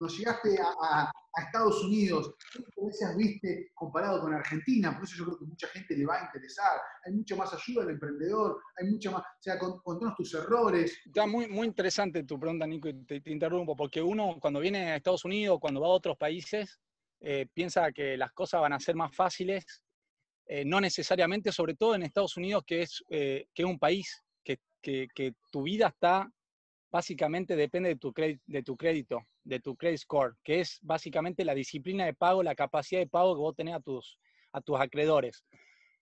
Cuando llegaste a, Estados Unidos, ¿qué veces viste comparado con Argentina? Por eso yo creo que mucha gente le va a interesar. Hay mucha más ayuda al emprendedor, hay mucha más. O sea, contanos tus errores. Está muy, muy interesante tu pregunta, Nico, y te, interrumpo, porque uno cuando viene a Estados Unidos, cuando va a otros países, eh, piensa que las cosas van a ser más fáciles, eh, no necesariamente, sobre todo en Estados Unidos, que es, eh, que un país que, tu vida está básicamente depende de tu, crédito, de tu credit score, que es básicamente la disciplina de pago, la capacidad de pago que vos tenés a tus, a tus acreedores.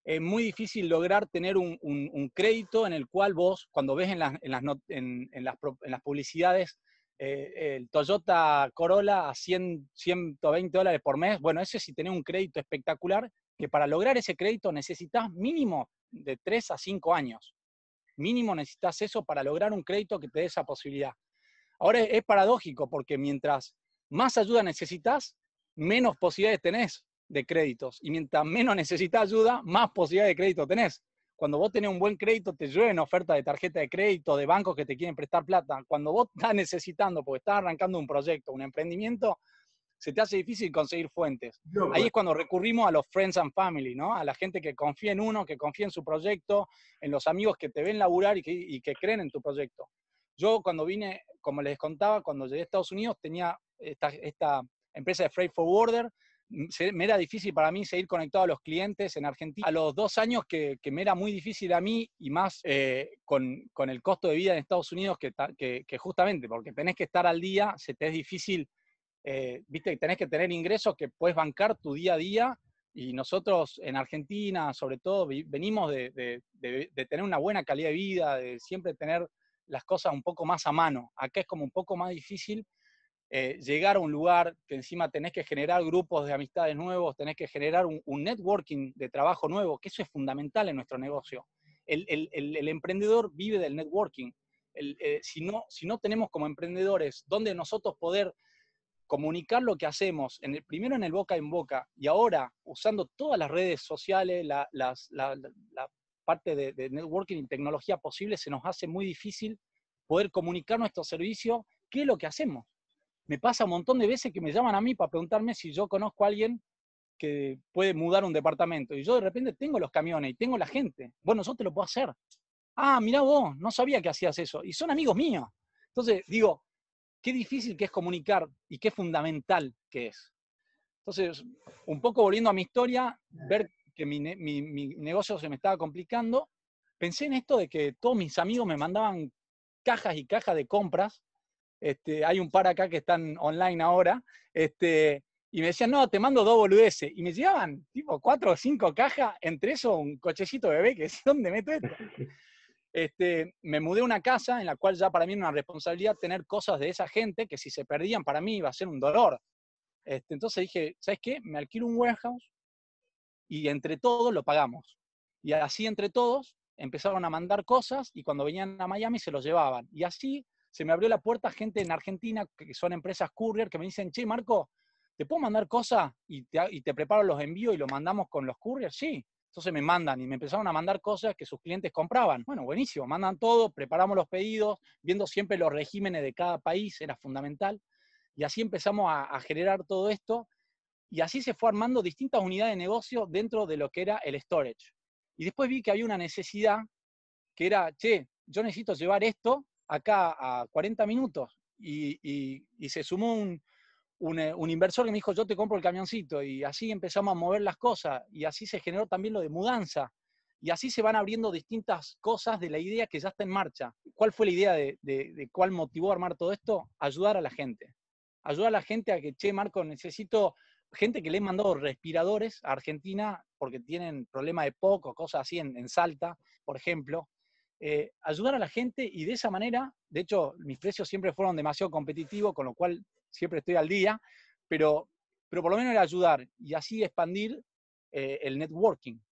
Es muy difícil lograr tener un, crédito en el cual vos, cuando ves en las, en las, publicidades, eh, el Toyota Corolla a 100, 120 dólares por mes, bueno, ese si tiene un crédito espectacular, que para lograr ese crédito necesitas mínimo de 3 a 5 años. Mínimo necesitas eso para lograr un crédito que te dé esa posibilidad. Ahora es paradójico porque mientras más ayuda necesitas, menos posibilidades tenés de créditos. Y mientras menos necesitas ayuda, más posibilidades de crédito tenés. Cuando vos tenés un buen crédito, te llueven ofertas de tarjeta de crédito, de bancos que te quieren prestar plata. Cuando vos estás necesitando, porque estás arrancando un proyecto, un emprendimiento, se te hace difícil conseguir fuentes. Ahí es cuando recurrimos a los friends and family, ¿no? A la gente que confía en uno, que confía en su proyecto, en los amigos que te ven laburar y que, creen en tu proyecto. Yo cuando vine, como les contaba, cuando llegué a Estados Unidos tenía esta, empresa de freight forwarder, mm, me era difícil para mí seguir conectado a los clientes en Argentina. A los dos años que, que me era muy difícil a mí y más eh, con, con, el costo de vida en Estados Unidos, que, que, que, justamente porque tenés que estar al día, se te es difícil eh, viste que tenés que tener ingresos que puedes bancar tu día a día y nosotros en Argentina, sobre todo, venimos de, tener una buena calidad de vida, de siempre tener las cosas un poco más a mano. Acá es como un poco más difícil eh, llegar a un lugar que encima tenés que generar grupos de amistades nuevos, tenés que generar un, networking de trabajo nuevo, que eso es fundamental en nuestro negocio. El, emprendedor vive del networking. Eh, si, no, si no tenemos como emprendedores donde nosotros poder comunicar lo que hacemos, en primero en el boca en boca, y ahora usando todas las redes sociales, la, parte de, de, networking y tecnología posible, se nos hace muy difícil poder comunicar nuestro servicio, qué es lo que hacemos. Me pasa un montón de veces que me llaman a mí para preguntarme si yo conozco a alguien que puede mudar un departamento. Y yo de repente tengo los camiones y tengo la gente. Bueno, yo te lo puedo hacer. Ah, mirá vos, no sabía que hacías eso. Y son amigos míos. Entonces digo, qué difícil que es comunicar y qué fundamental que es. Entonces, un poco volviendo a mi historia, ver que mi, negocio se me estaba complicando, pensé en esto de que todos mis amigos me mandaban cajas y cajas de compras. Este, hay un par acá que están online ahora. Este, y me decían, no, te mando dos Y me llevaban tipo cuatro o cinco cajas, entre eso un cochecito bebé, que es donde meto esto? Este, me mudé a una casa en la cual ya para mí era una responsabilidad tener cosas de esa gente que si se perdían para mí iba a ser un dolor. Este, entonces dije, ¿sabes qué? Me alquilo un warehouse y entre todos lo pagamos. Y así entre todos empezaron a mandar cosas y cuando venían a Miami se los llevaban. Y así se me abrió la puerta gente en Argentina, que son empresas courier, que me dicen, che, Marco, ¿te puedo mandar cosas y te, preparo los envíos y lo mandamos con los couriers? Sí. Entonces me mandan y me empezaron a mandar cosas que sus clientes compraban. Bueno, buenísimo, mandan todo, preparamos los pedidos, viendo siempre los regímenes de cada país, era fundamental. Y así empezamos a, generar todo esto. Y así se fue armando distintas unidades de negocio dentro de lo que era el storage. Y después vi que había una necesidad que era, che, yo necesito llevar esto acá a 40 minutos. y se sumó un, eh, un, inversor que me dijo, yo te compro el camioncito, y así empezamos a mover las cosas, y así se generó también lo de mudanza, y así se van abriendo distintas cosas de la idea que ya está en marcha. ¿Cuál fue la idea de, cuál motivó armar todo esto? Ayudar a la gente. Ayudar a la gente a que, che, Marco, necesito gente que le mandó mandado respiradores a Argentina porque tienen problema de poco, cosas así en Salta, por ejemplo, eh, ayudar a la gente y de esa manera, de hecho, mis precios siempre fueron demasiado competitivos, con lo cual siempre estoy al día, pero, pero por lo menos era ayudar y así expandir eh, el networking,